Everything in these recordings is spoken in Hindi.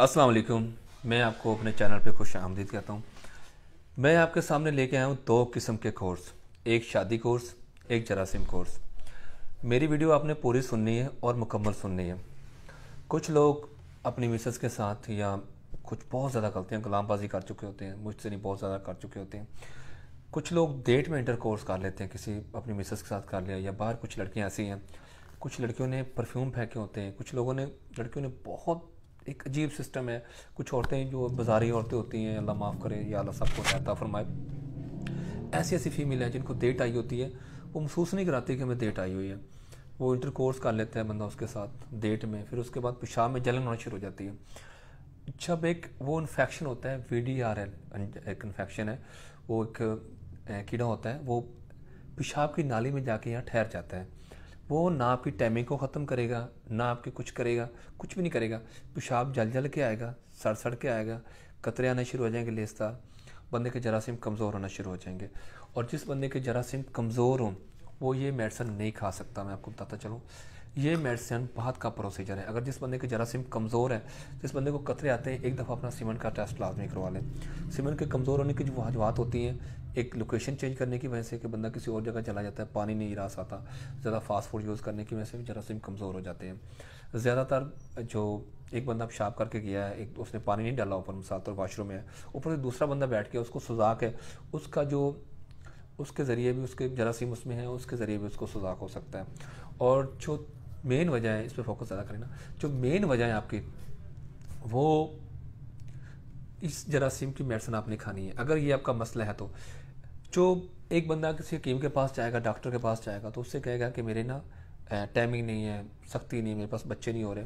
अस्सलाम वालेकुम मैं आपको अपने चैनल पे खुश आमदीद कहता हूँ मैं आपके सामने लेके आया हूँ दो किस्म के कोर्स एक शादी कोर्स एक जरासीम कोर्स मेरी वीडियो आपने पूरी सुननी है और मुकम्मल सुननी है कुछ लोग अपनी मिसेस के साथ या कुछ बहुत ज़्यादा करते हैं गुलामबाजी कर चुके होते हैं मुझसे नहीं बहुत ज़्यादा कर चुके होते हैं कुछ लोग डेट में इंटर कोर्स कर लेते हैं किसी अपनी मिसेस के साथ कर लिया या बाहर कुछ लड़कियाँ ऐसी हैं कुछ लड़कियों ने परफ्यूम फेंके होते हैं कुछ लोगों ने लड़कियों ने बहुत एक अजीब सिस्टम है कुछ औरतें जो बाजारी औरतें होती हैं अल्लाह माफ़ करे या अल्लाह सबको रहता फरमाए ऐसी ऐसी फीमेल हैं जिनको डेट आई होती है वो महसूस नहीं कराती कि हमें डेट आई हुई है वो इंटर कोर्स कर लेता है बंदा उसके साथ डेट में फिर उसके बाद पेशाब में जलन होना शुरू हो जाती है जब एक वो इन्फेक्शन होता है वी डी आर एल एक इन्फेक्शन है वो एक कीड़ा होता है वो पेशाब की नाली में जाके यहाँ ठहर जाता है वो ना आपकी टाइमिंग को ख़त्म करेगा ना आपके कुछ करेगा कुछ भी नहीं करेगा पेशाब जल जल के आएगा सड़ सड़ के आएगा कतरे आने शुरू हो जाएंगे लेसदार बंदे के जरासीम कमज़ोर होना शुरू हो जाएंगे और जिस बंदे के जरासीम कमज़ोर हों वो ये मेडिसन नहीं खा सकता मैं आपको बताता चलूँ ये मेडिसिन बहुत का प्रोसीजर है अगर जिस बंदे के जरासीम कमज़ोर है जिस तो बंदे को कतरे आते हैं एक दफ़ा अपना सीमेंट का टेस्ट लाजमी करवा लें सीमेंट के कमज़ोर होने की जो वजूहत होती हैं एक लोकेशन चेंज करने की वजह से कि बंदा किसी और जगह चला जाता है पानी नहीं रास आता ज़्यादा फास्ट फूड यूज़ करने की वजह से जरासीम कमज़ोर हो जाते हैं ज़्यादातर जो एक बंदा पेशाब करके गया है एक उसने पानी नहीं डाला ऊपर मिसाल तौर वाशरूम में ऊपर से दूसरा बंदा बैठ गया उसको सुजाक है उसका जो उसके ज़रिए भी उसके जरासीम उसमें है उसके ज़रिए भी उसको सुजाक हो सकता है और जो मेन वजह है इस पर फोकस ज़्यादा करें ना जो मेन वजह है आपकी वो इस जरासीम की मेडिसिन आपने खानी है अगर ये आपका मसला है तो जो एक बंदा किसी हकीम के पास जाएगा डॉक्टर के पास जाएगा तो उससे कहेगा कि मेरे ना टाइमिंग नहीं है सख्ती नहीं मेरे पास बच्चे नहीं हो रहे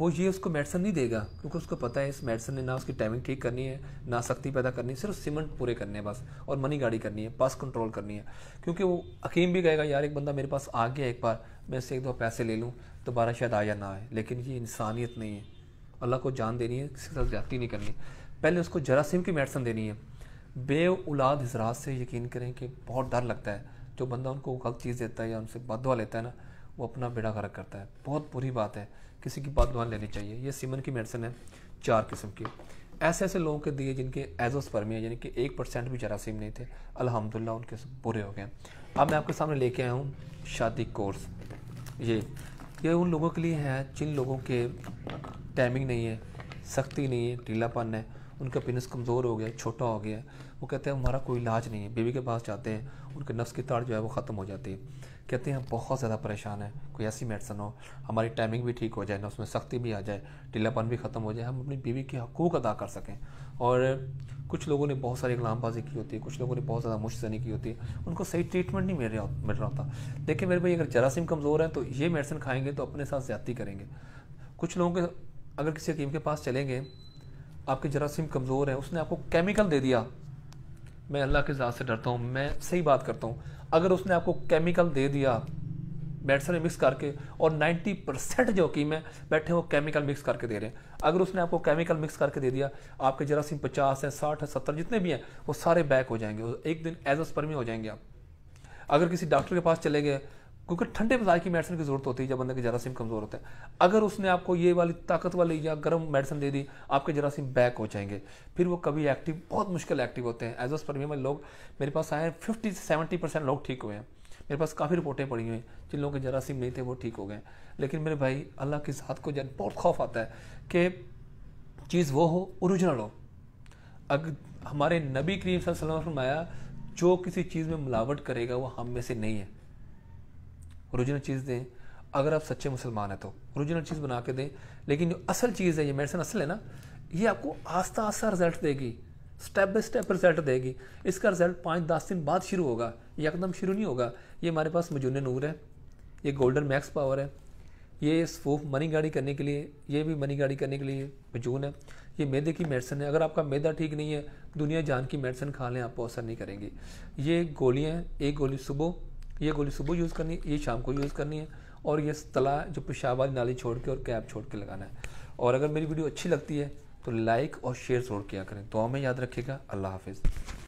वो ये उसको मेडिसिन नहीं देगा क्योंकि उसको पता है इस मेडिसिन ने ना उसकी टाइमिंग ठीक करनी है ना शक्ति पैदा करनी है सिर्फ सीमेंट पूरे करने हैं बस और मनी गाड़ी करनी है पास कंट्रोल करनी है क्योंकि वो हकीम भी कहेगा यार एक बंदा मेरे पास आ गया एक बार मैं इससे एक दो पैसे ले लूँ दोबारा शायद आया ना आए लेकिन ये इंसानियत नहीं है अल्लाह को जान देनी है किसी तरह साथ नहीं करनी पहले उसको जरासीम की मेडिसिन देनी है बे औलाद हजरात से यकीन करें कि बहुत डर लगता है जो बंदा उनको गलत चीज़ देता है या उनसे बदवा लेता है ना वो अपना बेड़ा गर्क करता है बहुत बुरी बात है किसी की बात दवान लेनी चाहिए ये सीमन की मेडिसिन है चार किस्म की ऐसे ऐसे लोगों के दिए जिनके एजोस्पर्मिया यानी कि एक परसेंट भी जरासीम नहीं थे अल्हम्दुलिल्लाह उनके बुरे हो गए अब मैं आपके सामने लेके आया हूँ शादी कोर्स ये ये उन लोगों के लिए है जिन लोगों के टाइमिंग नहीं है सख्ती नहीं है ढीलापन है उनका पिनस कमज़ोर हो गया छोटा हो गया वो कहते हैं हमारा कोई इलाज नहीं है बेबी के पास जाते हैं उनके नफ्स की ताड़ जो है वो ख़त्म हो जाती है कहते हैं हम बहुत ज़्यादा परेशान हैं कोई ऐसी मेडिसन हो हमारी टाइमिंग भी ठीक हो जाए ना उसमें सख्ती भी आ जाए टीलापन भी ख़त्म हो जाए हम अपनी बीवी के हकूक़ अदा कर सकें और कुछ लोगों ने बहुत सारी गुलामबाजी की होती है कुछ लोगों ने बहुत ज़्यादा मुश्तनी की होती है उनको सही ट्रीटमेंट नहीं मिल रहा मिल रहा होता देखिए मेरे भाई अगर जरासीम कमज़ोर है तो ये मेडिसिन खाएंगे तो अपने साथ ज़्यादा करेंगे कुछ लोगों के अगर किसी हकीम के पास चलेंगे आपके जरासीम कमज़ोर हैं उसने आपको केमिकल दे दिया मैं अल्लाह के जहाज से डरता हूँ मैं सही बात करता हूँ अगर उसने आपको केमिकल दे दिया बैटसर मिक्स करके और 90 परसेंट जो कि मैं बैठे वो केमिकल मिक्स करके दे रहे हैं अगर उसने आपको केमिकल मिक्स करके दे दिया आपके जरासीम पचास हैं साठ है सत्तर जितने भी हैं वो सारे बैक हो जाएंगे एक दिन एज एसपर्मी हो जाएंगे आप अगर किसी डॉक्टर के पास चले गए क्योंकि ठंडे मिजाज की मेडिसिन की जरूरत होती है जब बंदे के जरासीम कमज़ोर होते हैं अगर उसने आपको ये वाली ताकत वाली या गर्म मेडिसिन दे दी आपके जरासीम बैक हो जाएंगे फिर वो कभी एक्टिव बहुत मुश्किल एक्टिव होते हैं एज एस पर में लोग मेरे पास आए हैं फिफ्टी से सेवेंटी परसेंट लोग ठीक हुए हैं मेरे पास काफ़ी रिपोर्टें पड़ी हुई हैं जिन लोगों के जरासीम नहीं थे वो ठीक हो गए लेकिन मेरे भाई अल्लाह की साथ को जब बहुत खौफ आता है कि चीज़ वो हो औरिजिनल हो अगर हमारे नबी करीम फरमाया जो किसी चीज़ में मिलावट करेगा वो हम में से नहीं है औरिजिनल चीज़ दें अगर आप सच्चे मुसलमान हैं तो औरिजिनल चीज़ बना के दें लेकिन जो असल चीज़ है ये मेडिसिन असल है ना ये आपको आस्ता आस्ता रिजल्ट देगी स्टेप बाई स्टेप रिजल्ट देगी इसका रिजल्ट पाँच दस दिन बाद शुरू होगा ये एकदम शुरू नहीं होगा ये हमारे पास मजून नूर है ये गोल्डन मैक्स पावर है ये स्फूफ मनी गाड़ी करने के लिए ये भी मनी गाड़ी करने के लिए मजून है ये मैदे की मेडिसिन है अगर आपका मैदा ठीक नहीं है दुनिया जान की मेडिसिन खा लें आपको असर नहीं करेंगी ये गोलियाँ एक गोली सुबह ये गोली सुबह यूज़ करनी है ये शाम को यूज़ करनी है और ये तला जो पेशाब वाली नाली छोड़ के और कैप छोड़ के लगाना है और अगर मेरी वीडियो अच्छी लगती है तो लाइक और शेयर ज़रूर किया करें तो हमें याद रखिएगा अल्लाह हाफिज़